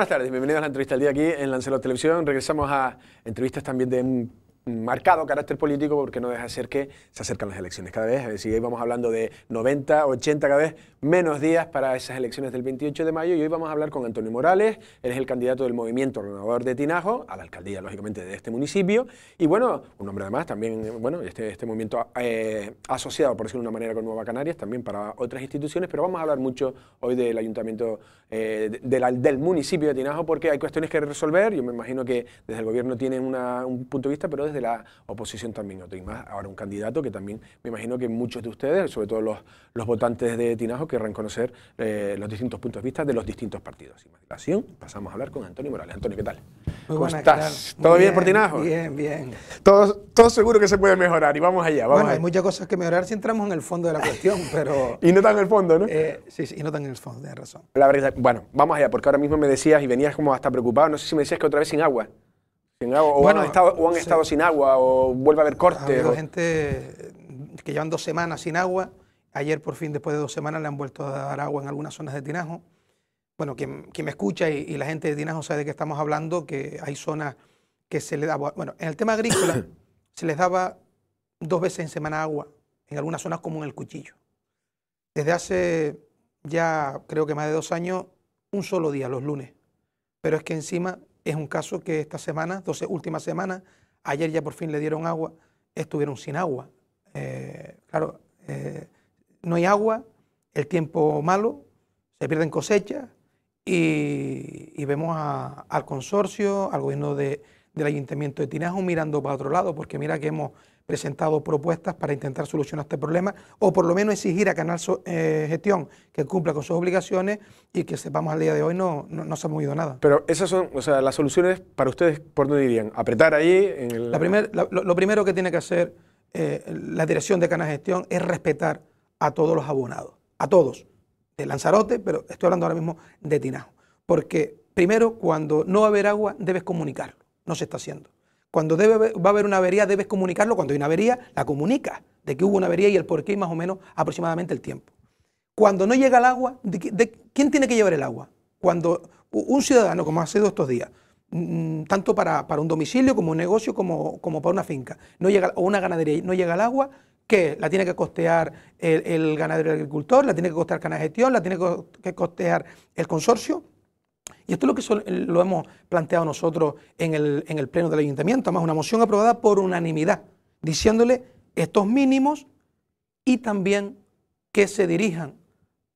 buenas tardes, bienvenidos a la entrevista del día aquí en Lancelot Televisión. Regresamos a entrevistas también de marcado carácter político porque no deja de ser que se acercan las elecciones cada vez, es decir, vamos hablando de 90, 80 cada vez menos días para esas elecciones del 28 de mayo y hoy vamos a hablar con Antonio Morales, él es el candidato del Movimiento Renovador de Tinajo, a la alcaldía lógicamente de este municipio y bueno, un hombre además también, bueno, este, este movimiento eh, asociado por decirlo de una manera con Nueva Canarias, también para otras instituciones, pero vamos a hablar mucho hoy del ayuntamiento, eh, del municipio de Tinajo porque hay cuestiones que resolver, yo me imagino que desde el gobierno tienen un punto de vista, pero desde la oposición también, no más ahora un candidato que también me imagino que muchos de ustedes, sobre todo los, los votantes de Tinajo, querrán conocer eh, los distintos puntos de vista de los distintos partidos. Sin pasamos a hablar con Antonio Morales. Antonio, ¿qué tal? ¿Cómo estás? ¿Todo bien, por Tinajo? Bien, bien. Todo, seguro que se puede mejorar y vamos allá. bueno, hay muchas cosas que mejorar si entramos en el fondo de la cuestión, pero... y no tan en el fondo, ¿no? Eh, sí, sí, y no tan en el fondo, tienes razón. La verdad, bueno, vamos allá, porque ahora mismo me decías y venías como hasta preocupado, no sé si me decías que otra vez sin agua o, han estado, sin agua, o vuelve a haber cortes. Ha gente que llevan dos semanas sin agua. Ayer, por fin, después de dos semanas, le han vuelto a dar agua en algunas zonas de Tinajo. Bueno, quien, me escucha y, la gente de Tinajo sabe de qué estamos hablando, que hay zonas que se le daba. Bueno, en el tema agrícola se les daba dos veces en semana agua, en algunas zonas como en el cuchillo. Desde hace ya creo que más de dos años, un solo día, los lunes. Pero es que encima es un caso que esta semana, 12 últimas semanas, ayer ya por fin le dieron agua, estuvieron sin agua. Eh, claro, eh, no hay agua, el tiempo malo, se pierden cosechas y, vemos al consorcio, al gobierno del ayuntamiento de Tinajo mirando para otro lado, porque mira que hemos presentado propuestas para intentar solucionar este problema o por lo menos exigir a Canal eh, Gestión que cumpla con sus obligaciones y que sepamos al día de hoy no, no, se ha movido nada. Pero esas son, o sea, las soluciones para ustedes, ¿por dónde dirían? ¿Apretar ahí? En la primer, lo, primero que tiene que hacer eh, la dirección de Canal Gestión es respetar a todos los abonados, a todos, de Lanzarote, pero estoy hablando ahora mismo de Tinajo. Porque primero, cuando no va a haber agua, debes comunicarlo, no se está haciendo. Cuando va a haber una avería, debes comunicarlo. Cuando hay una avería, la comunicas de que hubo una avería y el por qué y más o menos aproximadamente el tiempo. Cuando no llega el agua, ¿de, quién tiene que llevar el agua? Cuando un ciudadano, como ha sido estos días, mm, tanto para, un domicilio como un negocio como, para una finca, no llega, o una ganadería, no llega el agua, ¿qué? la tiene que costear el, ganadero agricultor, la tiene que costear Canal Gestión, la tiene que costear el consorcio. Y esto es lo que lo hemos planteado nosotros en el, Pleno del Ayuntamiento, además una moción aprobada por unanimidad, diciéndole estos mínimos y también que se dirijan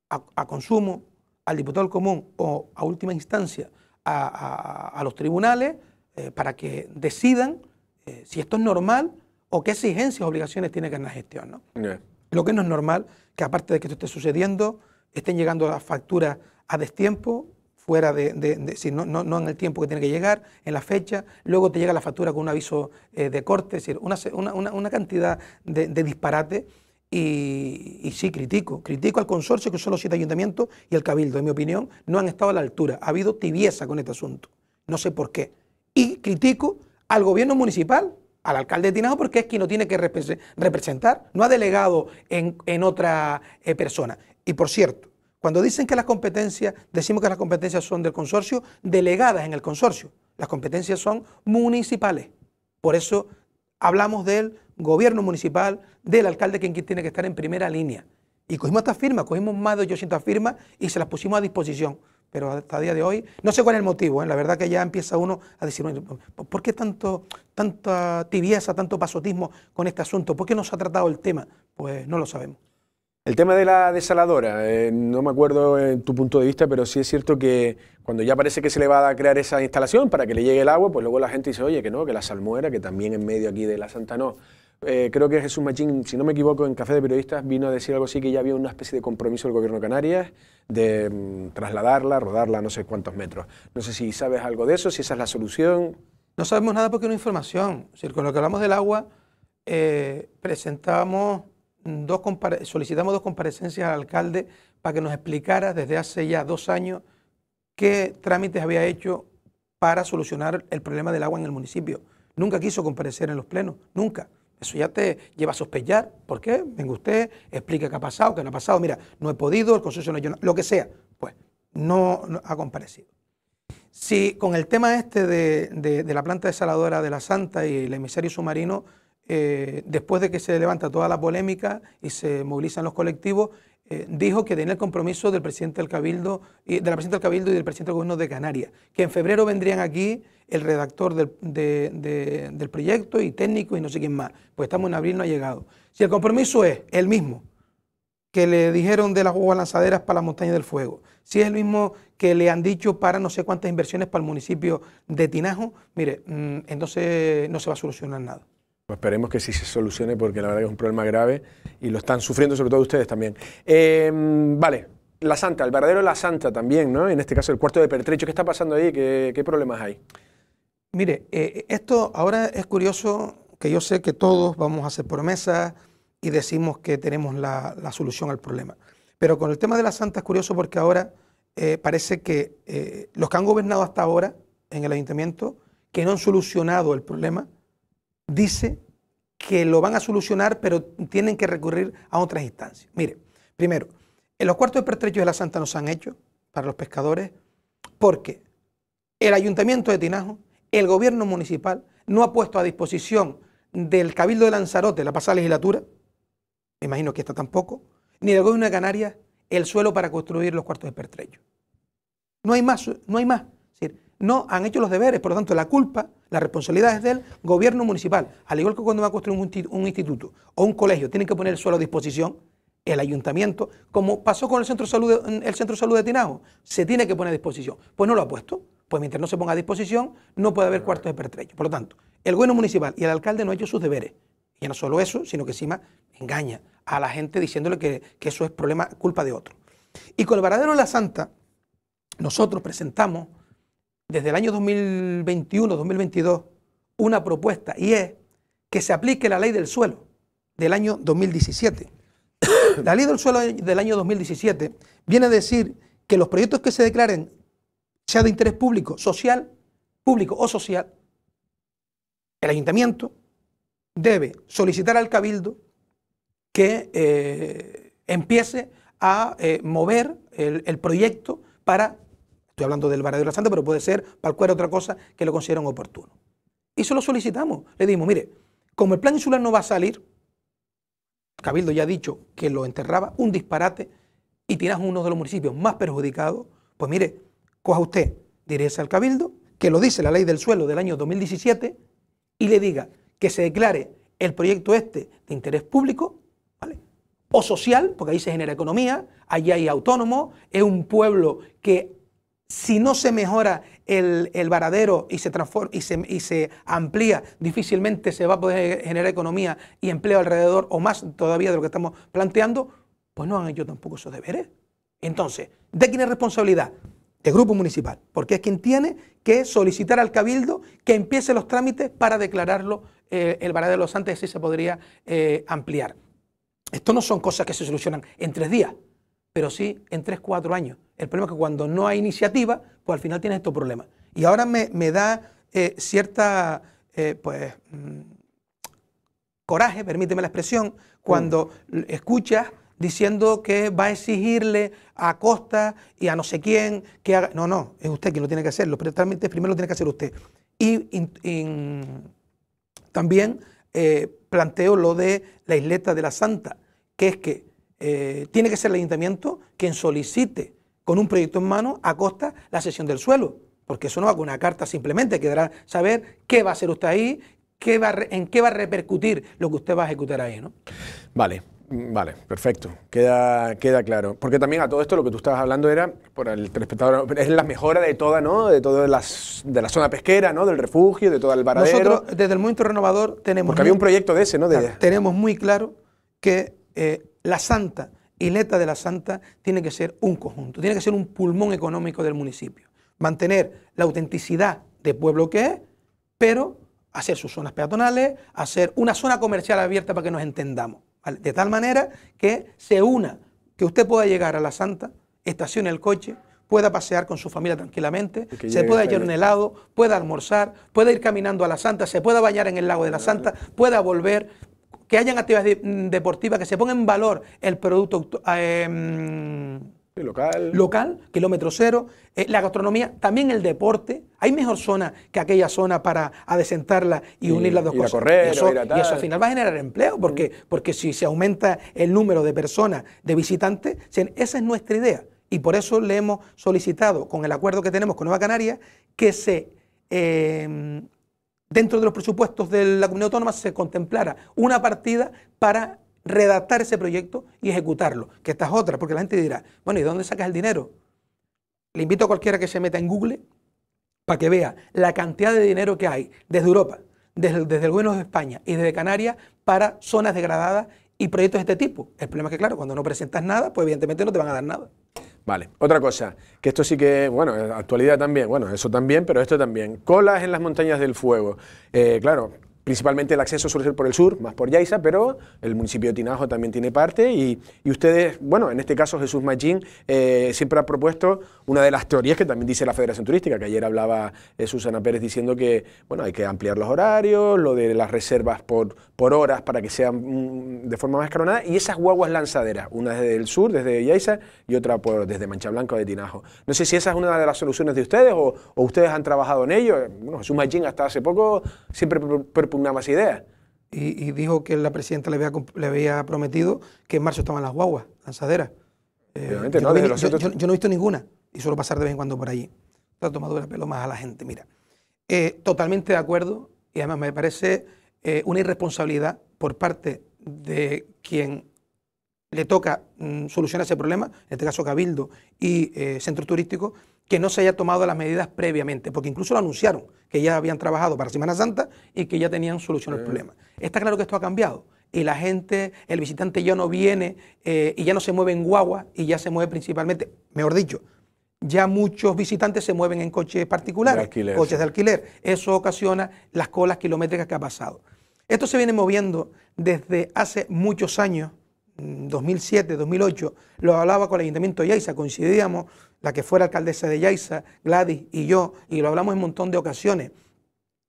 a, consumo, al diputado común o a última instancia a, los tribunales eh, para que decidan eh, si esto es normal o qué exigencias, obligaciones tiene que en la gestión. Lo que no es normal, que aparte de que esto esté sucediendo, estén llegando las facturas a destiempo, fuera de, si no, no, en el tiempo que tiene que llegar, en la fecha, luego te llega la factura con un aviso eh, de corte, es decir, una, cantidad de, disparate y, y, sí critico, critico al consorcio que son los siete ayuntamientos y el cabildo, en mi opinión, no han estado a la altura, ha habido tibieza con este asunto, no sé por qué, y critico al gobierno municipal al alcalde de Tinajo porque es quien lo tiene que representar, no ha delegado en, otra eh, persona. Y por cierto, cuando dicen que las competencias, decimos que las competencias son del consorcio, delegadas en el consorcio. Las competencias son municipales. Por eso hablamos del gobierno municipal, del alcalde, quien tiene que estar en primera línea. Y cogimos estas firmas, cogimos más de 800 firmas y se las pusimos a disposición. Pero hasta el día de hoy, no sé cuál es el motivo, ¿eh? la verdad que ya empieza uno a decir, ¿por qué tanto, tanta tibieza, tanto pasotismo con este asunto? ¿Por qué no se ha tratado el tema? Pues no lo sabemos. El tema de la desaladora, eh, no me acuerdo en tu punto de vista, pero sí es cierto que cuando ya parece que se le va a crear esa instalación para que le llegue el agua, pues luego la gente dice, oye, que no, que la salmuera, que también en medio aquí de la Santa no. Eh, creo que Jesús Machín, si no me equivoco, en Café de Periodistas vino a decir algo así, que ya había una especie de compromiso del gobierno de Canarias de mm, trasladarla, rodarla no sé cuántos metros. No sé si sabes algo de eso, si esa es la solución. No sabemos nada porque no hay información. con lo que hablamos del agua, eh, presentamos solicitamos dos comparecencias al alcalde para que nos explicara desde hace ya dos años qué trámites había hecho para solucionar el problema del agua en el municipio. Nunca quiso comparecer en los plenos, nunca. Eso ya te lleva a sospechar. ¿Por qué? Venga usted, explica qué ha pasado, qué no ha pasado. Mira, no he podido, el consorcio no ha lo que sea. Pues no, ha comparecido. Si con el tema este de, de la planta desaladora de la Santa y el emisario submarino eh, después de que se levanta toda la polémica y se movilizan los colectivos, eh, dijo que tenía el compromiso del presidente del Cabildo, y, de la del Cabildo y del presidente del Gobierno de Canarias, que en febrero vendrían aquí el redactor del, proyecto y técnico y no sé quién más. Pues estamos en abril, no ha llegado. Si el compromiso es el mismo que le dijeron de las aguas lanzaderas para la montaña del fuego, si es el mismo que le han dicho para no sé cuántas inversiones para el municipio de Tinajo, mire, mm, entonces no se va a solucionar nada. Pues esperemos que sí se solucione porque la verdad que es un problema grave y lo están sufriendo sobre todo ustedes también. Em, vale, La Santa, el verdadero La Santa también, ¿no? En este caso el cuarto de Pertrecho. ¿Qué está pasando ahí? ¿Qué, problemas hay? Mire, eh, esto ahora es curioso que yo sé que todos vamos a hacer promesas y decimos que tenemos la, solución al problema. Pero con el tema de La Santa es curioso porque ahora eh, parece que eh, los que han gobernado hasta ahora en el ayuntamiento, que no han solucionado el problema, dice que lo van a solucionar, pero tienen que recurrir a otras instancias. Mire, primero, en los cuartos de pertrechos de la Santa nos han hecho para los pescadores porque el ayuntamiento de Tinajo, el gobierno municipal, no ha puesto a disposición del Cabildo de Lanzarote, la pasada legislatura, me imagino que esta tampoco, ni del gobierno de Canarias, el suelo para construir los cuartos de pertrecho. No hay más, no hay más no han hecho los deberes, por lo tanto la culpa, la responsabilidad es del gobierno municipal. Al igual que cuando va a construir un instituto o un colegio, tienen que poner el suelo a disposición, el ayuntamiento, como pasó con el centro, de salud, el centro de salud de Tinajo, se tiene que poner a disposición. Pues no lo ha puesto, pues mientras no se ponga a disposición no puede haber cuartos de pertrecho. Por lo tanto, el gobierno municipal y el alcalde no han hecho sus deberes. Y no solo eso, sino que encima engaña a la gente diciéndole que, que eso es problema, culpa de otro. Y con el varadero de la Santa, nosotros presentamos desde el año 2021-2022 una propuesta y es que se aplique la ley del suelo del año 2017. La ley del suelo del año 2017 viene a decir que los proyectos que se declaren sea de interés público, social, público o social, el ayuntamiento debe solicitar al cabildo que eh, empiece a eh, mover el, el proyecto para Estoy hablando del barrio de la Santa, pero puede ser para cualquier otra cosa que lo consideren oportuno. Y se lo solicitamos. Le dimos, mire, como el plan insular no va a salir, Cabildo ya ha dicho que lo enterraba, un disparate, y tiras uno de los municipios más perjudicados, pues mire, coja usted, dirése al Cabildo, que lo dice la ley del suelo del año 2017, y le diga que se declare el proyecto este de interés público, ¿vale? O social, porque ahí se genera economía, allí hay autónomo es un pueblo que si no se mejora el, varadero y se, transforma, y, se, amplía, difícilmente se va a poder generar economía y empleo alrededor o más todavía de lo que estamos planteando, pues no han hecho tampoco esos deberes. Entonces, ¿de quién es responsabilidad? De grupo municipal, porque es quien tiene que solicitar al cabildo que empiece los trámites para declararlo eh, el varadero de los antes, así se podría eh, ampliar. Esto no son cosas que se solucionan en tres días pero sí en 3, 4 años. El problema es que cuando no hay iniciativa, pues al final tienes estos problemas. Y ahora me, da eh, cierta, eh, pues, mm, coraje, permíteme la expresión, cuando mm. escuchas diciendo que va a exigirle a Costa y a no sé quién que haga... No, no, es usted quien lo tiene que hacer. pero realmente primero lo tiene que hacer usted. Y también eh, planteo lo de la isleta de la Santa, que es que eh, tiene que ser el ayuntamiento quien solicite con un proyecto en mano a costa la cesión del suelo, porque eso no va con una carta simplemente, quedará saber qué va a hacer usted ahí, qué va, en qué va a repercutir lo que usted va a ejecutar ahí. ¿no? Vale, Vale, perfecto. Queda, queda claro. Porque también a todo esto lo que tú estabas hablando era, por el telespectador, es la mejora de toda, ¿no? De toda la, de la zona pesquera, ¿no? Del refugio, de todo el baradero Nosotros, desde el movimiento renovador, tenemos. Porque había un proyecto de ese, ¿no? tenemos muy claro que eh, la Santa Ileta de la Santa tiene que ser un conjunto, tiene que ser un pulmón económico del municipio. Mantener la autenticidad de pueblo que es, pero hacer sus zonas peatonales, hacer una zona comercial abierta para que nos entendamos. De tal manera que se una, que usted pueda llegar a la Santa, estacione el coche, pueda pasear con su familia tranquilamente, se pueda echar un helado, pueda almorzar, pueda ir caminando a la Santa, se pueda bañar en el lago de la ah. Santa, pueda volver que hayan actividades mm, deportivas, que se ponga en valor el producto ah, em, local. local, kilómetro cero, eh, la gastronomía, también el deporte. Hay mejor zona que aquella zona para adesentarla y, unir las dos cosas. y, eso, al final va a generar empleo, porque, porque si se aumenta el número de personas, de visitantes, esa es nuestra idea. Y por eso le hemos solicitado, con el acuerdo que tenemos con Nueva Canaria, que se em, dentro de los presupuestos de la comunidad autónoma se contemplara una partida para redactar ese proyecto y ejecutarlo, que esta es otra, porque la gente dirá, bueno, ¿y dónde sacas el dinero? Le invito a cualquiera que se meta en Google para que vea la cantidad de dinero que hay desde Europa, desde, desde el gobierno de España y desde Canarias para zonas degradadas y proyectos de este tipo. El problema es que, claro, cuando no presentas nada, pues evidentemente no te van a dar nada. Vale, otra cosa, que esto sí que, bueno, actualidad también, bueno, eso también, pero esto también. Colas en las montañas del fuego. Eh, claro, principalmente el acceso suele ser por el sur, más por Yaiza, pero el municipio de Tinajo también tiene parte y, ustedes, bueno, en este caso Jesús Machín eh, siempre ha propuesto una de las teorías que también dice la Federación Turística, que ayer hablaba eh, Susana Pérez diciendo que, bueno, hay que ampliar los horarios, lo de las reservas por, por horas para que sean mm, de forma más escalonada y esas guaguas lanzaderas, una desde el sur, desde Yaiza y otra por, desde Mancha Blanca o de Tinajo. No sé si esa es una de las soluciones de ustedes o, ustedes han trabajado en ello. Bueno, Jesús Machín hasta hace poco siempre una más idea. Y, y dijo que la presidenta le había, le había prometido que en marzo estaban las guaguas lanzaderas. Eh, yo, no, no he visto ninguna y suelo pasar de vez en cuando por allí. Está tomado el pelo más a la gente, mira. Eh, totalmente de acuerdo y además me parece eh, una irresponsabilidad por parte de quien le toca mm, solucionar ese problema, en este caso Cabildo y eh, centros turísticos, que no se haya tomado las medidas previamente, porque incluso lo anunciaron, que ya habían trabajado para Semana Santa y que ya tenían solución al eh. problema. Está claro que esto ha cambiado y la gente, el visitante ya no viene eh, y ya no se mueve en guagua y ya se mueve principalmente, mejor dicho, ya muchos visitantes se mueven en coches particulares, coches de alquiler. Eso ocasiona las colas kilométricas que ha pasado. Esto se viene moviendo desde hace muchos años 2007, mm, 2008, lo hablaba con el Ayuntamiento de Yaiza, coincidíamos, la que fuera alcaldesa de Yaiza, Gladys y yo, y lo hablamos en un montón de ocasiones,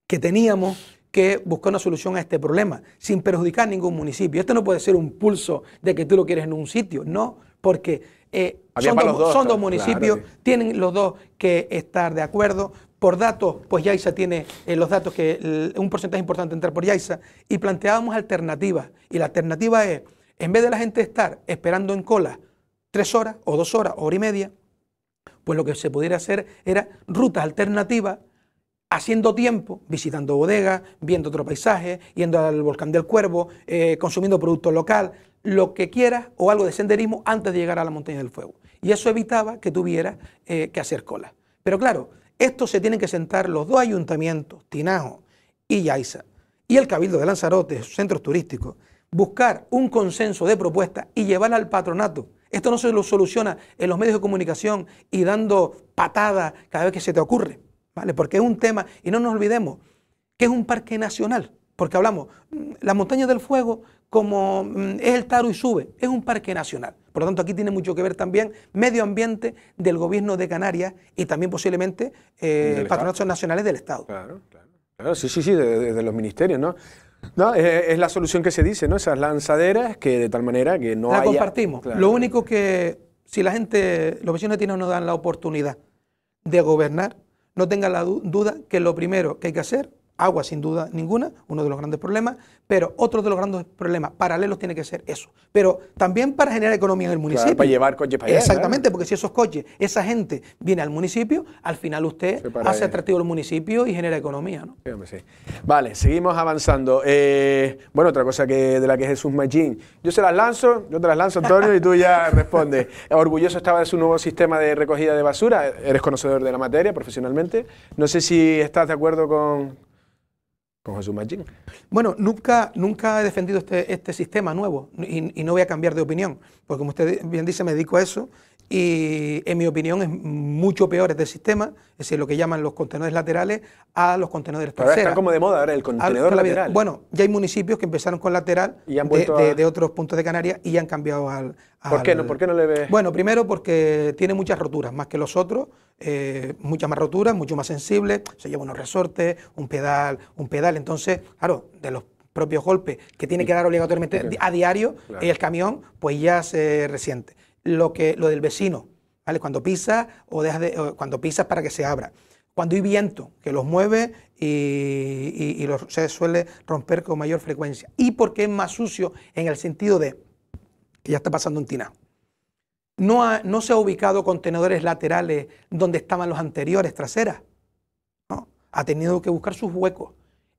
que teníamos que buscar una solución a este problema, sin perjudicar ningún municipio. Esto no puede ser un pulso de que tú lo quieres en un sitio, no, porque eh, son, dos, municipios, tienen los dos que estar de acuerdo. Por datos, pues Yaiza tiene eh, los datos que un porcentaje importante entrar por Yaiza, y planteábamos alternativas, y la alternativa es en vez de la gente estar esperando en cola tres horas o dos horas, hora y media, pues lo que se pudiera hacer era rutas alternativas, haciendo tiempo, visitando bodegas, viendo otro paisaje, yendo al volcán del Cuervo, eh, consumiendo productos local, lo que quiera o algo de senderismo antes de llegar a la montaña del fuego. Y eso evitaba que tuviera eh, que hacer cola. Pero claro, esto se tienen que sentar los dos ayuntamientos, Tinajo y Yaiza, y el Cabildo de Lanzarote, centros turísticos, buscar un consenso de propuesta y llevarla al patronato. Esto no se lo soluciona en los medios de comunicación y dando patadas cada vez que se te ocurre, ¿vale? Porque es un tema, y no nos olvidemos, que es un parque nacional, porque hablamos, mm, las montañas del fuego, como mm, es el Taro y Sube, es un parque nacional. Por lo tanto, aquí tiene mucho que ver también medio ambiente del gobierno de Canarias y también posiblemente eh, patronatos nacionales del Estado. Claro, claro. sí, sí, sí, desde de los ministerios, ¿no? No, es, la solución que se dice, ¿no? Esas lanzaderas que de tal manera que no La compartimos. Lo único que si la gente, los vecinos latinos nos dan la oportunidad de gobernar, no tengan la duda que lo primero que hay que hacer Agua, sin duda ninguna, uno de los grandes problemas, pero otro de los grandes problemas paralelos tiene que ser eso. Pero también para generar economía en el municipio. para llevar coches para allá. Exactamente, porque si esos coches, esa gente viene al municipio, al final usted hace atractivo el municipio y genera economía. ¿no? Vale, seguimos avanzando. Eh, bueno, otra cosa que de la que Jesús Mejín, Yo se las lanzo, yo te las lanzo, Antonio, y tú ya respondes. Orgulloso estaba de su nuevo sistema de recogida de basura. Eres conocedor de la materia profesionalmente. No sé si estás de acuerdo con, con Bueno, nunca, nunca he defendido este, este, sistema nuevo y, y, no voy a cambiar de opinión, porque como usted bien dice, me dedico a eso y en mi opinión es mucho peor este sistema, es decir, lo que llaman los contenedores laterales a los contenedores Pero Ahora está como de moda ahora el contenedor lateral. Bueno, ya hay municipios que empezaron con lateral de, otros puntos de Canarias y han cambiado al, ¿Por, qué no, ¿Por qué no le ves? Bueno, primero porque tiene muchas roturas, más que los otros, eh, muchas más roturas, mucho más sensible, se lleva unos resortes, un pedal, un pedal, entonces, claro, de los propios golpes que tiene que dar obligatoriamente a diario, el camión pues ya se resiente lo, que, lo del vecino, ¿vale? Cuando pisa o, cuando pisas para que se abra. Cuando hay viento que los mueve y, se suele romper con mayor frecuencia. Y porque es más sucio en el sentido de que ya está pasando un tinado. No, no se ha ubicado contenedores laterales donde estaban los anteriores traseras. ¿no? Ha tenido que buscar sus huecos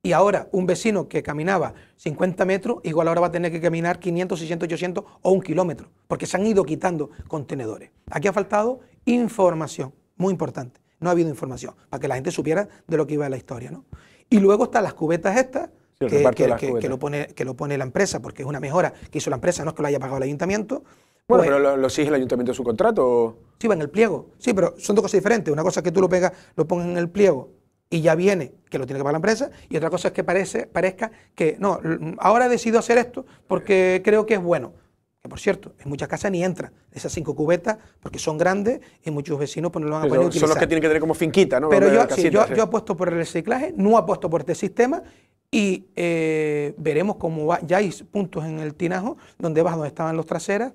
y ahora un vecino que caminaba 50 metros, igual ahora va a tener que caminar 500, 600, 800 o un kilómetro, porque se han ido quitando contenedores. Aquí ha faltado información, muy importante. No ha habido información, para que la gente supiera de lo que iba la historia. ¿no? Y luego están las cubetas estas, que, Lo pone, que lo pone la empresa, porque es una mejora que hizo la empresa, no es que lo haya pagado el ayuntamiento, bueno, pues pero lo, sigue el ayuntamiento en su contrato. Sí, va en el pliego. Sí, pero son dos cosas diferentes. Una cosa es que tú lo pegas, lo pongas en el pliego y ya viene que lo tiene que pagar la empresa, y otra cosa es que parece, parezca que no, ahora he decidido hacer esto porque creo que es bueno. Que por cierto, en muchas casas ni entran esas cinco cubetas porque son grandes y muchos vecinos pues, no lo van a poder utilizar. Son los que tienen que tener como finquita, ¿no? Pero yo, yo, yo, apuesto por el reciclaje, no apuesto por este sistema y eh, veremos cómo va. Ya hay puntos en el tinajo donde vas donde estaban los traseras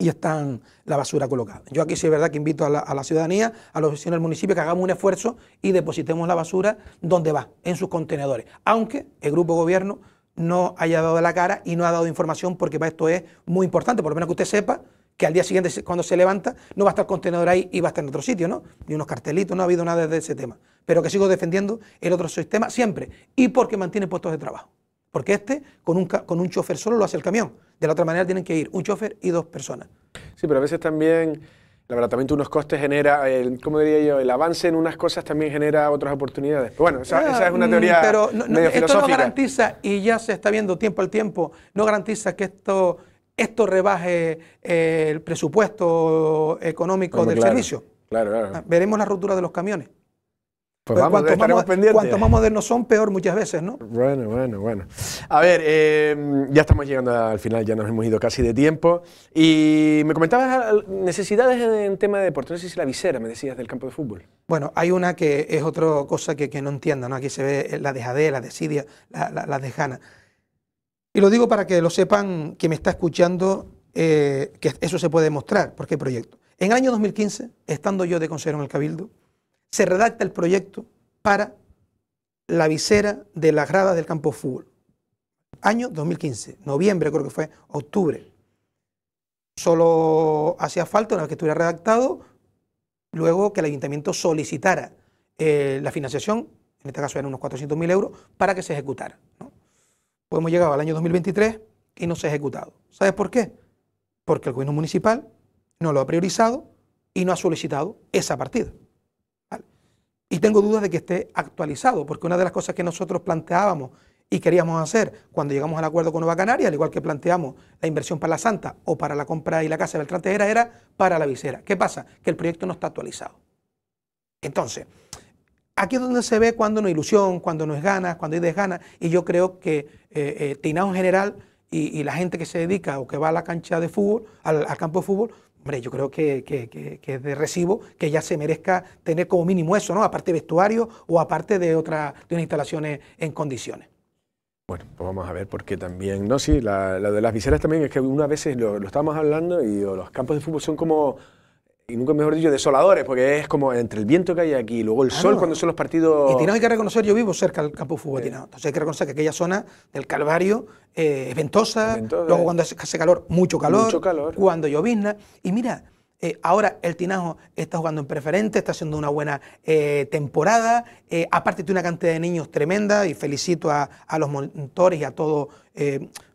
y están la basura colocada. Yo aquí sí es verdad que invito a la, ciudadanía, a los vecinos del municipio, que hagamos un esfuerzo y depositemos la basura donde va, en sus contenedores. Aunque el grupo gobierno no haya dado la cara y no ha dado información porque para esto es muy importante, por lo menos que usted sepa que al día siguiente cuando se levanta no va a estar el contenedor ahí y va a estar en otro sitio, ¿no? Ni unos cartelitos, no ha habido nada de ese tema. Pero que sigo defendiendo el otro sistema siempre y porque mantiene puestos de trabajo. Porque este con un, con un chofer solo lo hace el camión de la otra manera tienen que ir un chofer y dos personas. Sí, pero a veces también el abaratamiento de unos costes genera, el, ¿cómo diría yo? El avance en unas cosas también genera otras oportunidades. bueno, ah, esa, es una teoría mm, pero esto no garantiza, y ya se está viendo tiempo al tiempo, no garantiza que esto, esto rebaje eh, el presupuesto económico del servicio. Claro, claro. Ah, veremos la ruptura de los camiones. Pues más, Cuanto más modernos son, peor muchas veces, ¿no? Bueno, bueno, bueno. A ver, eh, ya estamos llegando al final, ya nos hemos ido casi de tiempo. Y me comentabas necesidades en tema de deportes, y si la visera, me decías, del campo de fútbol. Bueno, hay una que es otra cosa que, que no entiendo, ¿no? Aquí se ve la dejadez, la desidia, la, la, dejana. Y lo digo para que lo sepan que me está escuchando, eh, que eso se puede mostrar, porque qué proyecto. En el año 2015, estando yo de consejero en el Cabildo, se redacta el proyecto para la visera de las grada del campo fútbol. Año 2015, noviembre creo que fue, octubre. Solo hacía falta, una vez que estuviera redactado, luego que el ayuntamiento solicitara eh, la financiación, en este caso eran unos 400.000 euros, para que se ejecutara. Pues hemos llegado al año 2023 y no se ha ejecutado. ¿Sabes por qué? Porque el gobierno municipal no lo ha priorizado y no ha solicitado esa partida. Y tengo dudas de que esté actualizado, porque una de las cosas que nosotros planteábamos y queríamos hacer cuando llegamos al acuerdo con Nueva Canaria, al igual que planteamos la inversión para la Santa o para la compra y la casa de Beltrán Tejera, era para la visera. ¿Qué pasa? Que el proyecto no está actualizado. Entonces, aquí es donde se ve cuando no hay ilusión, cuando no es ganas, cuando hay desganas, y yo creo que eh, eh en general y, la gente que se dedica o que va a la cancha de fútbol, al campo de fútbol, Hombre, yo creo que, es de recibo que ya se merezca tener como mínimo eso, ¿no? Aparte de vestuario o aparte de, otra, de unas instalaciones en condiciones. Bueno, pues vamos a ver, porque también, no, sí, la, de las viseras también es que una vez lo estábamos hablando y los campos de fútbol son como y nunca mejor dicho, desoladores, porque es como entre el viento que hay aquí y luego el sol cuando son los partidos. Y Tinajo hay que reconocer, yo vivo cerca del campo de fútbol entonces hay que reconocer que aquella zona del Calvario eh, es ventosa, luego eh. cuando hace calor, mucho calor, calor. cuando llovizna. Y mira, eh, ahora el Tinajo está jugando en preferente, está haciendo una buena temporada. aparte, tiene una cantidad de niños tremenda y felicito a, a los monitores y a todo,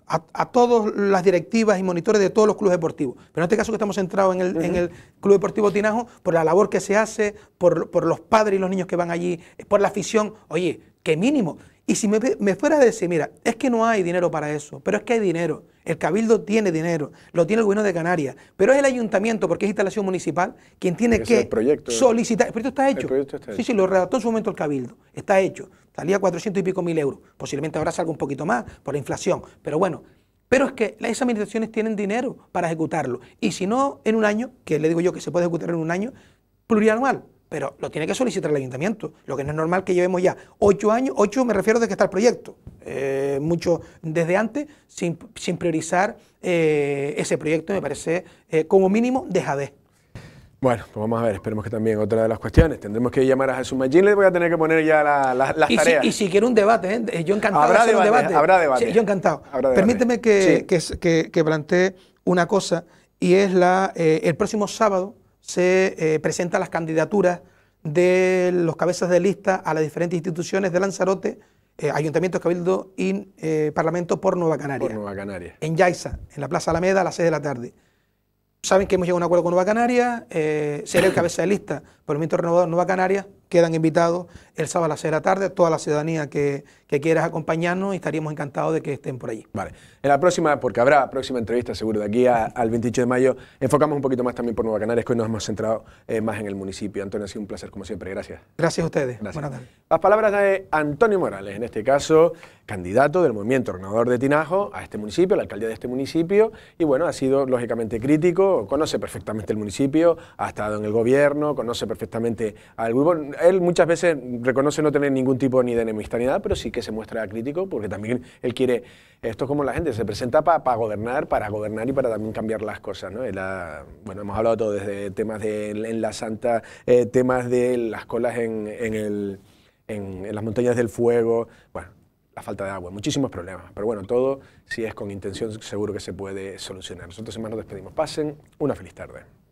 a, todas las directivas y monitores de todos los clubes deportivos. Pero en este caso que estamos centrados en el, en el Club Deportivo Tinajo, por la labor que se hace, por, los padres y los niños que van allí, por la afición, oye, qué mínimo. Y si me, fuera a decir, mira, es que no hay dinero para eso, pero es que hay dinero. El Cabildo tiene dinero, lo tiene el gobierno de Canarias, pero es el ayuntamiento, porque es instalación municipal, quien tiene que solicitar. El proyecto está hecho. sí, sí, lo redactó en su momento el Cabildo, está hecho salía 400 y pico mil euros. Posiblemente ahora salga un poquito más por la inflación, pero bueno. Pero es que las administraciones tienen dinero para ejecutarlo. Y si no, en un año, que le digo yo que se puede ejecutar en un año, plurianual. Pero lo tiene que solicitar el ayuntamiento. Lo que no es normal que llevemos ya ocho años, ocho me refiero desde que está el proyecto, eh, mucho desde antes, sin, priorizar eh, ese proyecto, me parece eh, como mínimo dejadez. Bueno, pues vamos a ver, esperemos que también otra de las cuestiones. Tendremos que llamar a Jesús Magín, le voy a tener que poner ya las tareas. y si quiere un debate, yo encantado. Habrá debate, Habrá debate. yo encantado. Permíteme que, plantee una cosa, y es la eh, el próximo sábado se eh, presentan las candidaturas de los cabezas de lista a las diferentes instituciones de Lanzarote, eh, Ayuntamientos, Cabildo y Parlamento por Nueva Canaria. Por Nueva Canaria. En Yaiza, en la Plaza Alameda, a las 6 de la tarde saben que hemos llegado a un acuerdo con Nueva Canaria, eh, seré el cabeza de lista por el Movimiento Renovador Nueva Canaria, quedan invitados el sábado a las 6 la tarde, toda la ciudadanía que, que quieras acompañarnos y estaríamos encantados de que estén por allí. Vale, en la próxima, porque habrá próxima entrevista seguro de aquí al 28 de mayo, enfocamos un poquito más también por Nueva Canaria, que hoy nos hemos centrado eh, más en el municipio. Antonio, ha sido un placer como siempre, gracias. Gracias a ustedes. Buenas tardes. Las palabras de Antonio Morales, en este caso candidato del movimiento ordenador de Tinajo a este municipio, a la alcaldía de este municipio, y bueno, ha sido lógicamente crítico, conoce perfectamente el municipio, ha estado en el gobierno, conoce perfectamente al grupo. Él muchas veces reconoce no tener ningún tipo ni de enemistad pero sí que se muestra crítico porque también él quiere, esto es como la gente, se presenta para gobernar, para gobernar y para también cambiar las cosas. bueno, hemos hablado todo desde temas de en la Santa, eh, temas de las colas en, en el... en, las montañas del fuego, bueno, la falta de agua, muchísimos problemas. Pero bueno, todo, si es con intención, seguro que se puede solucionar. Nosotros, nos despedimos. Pasen una feliz tarde.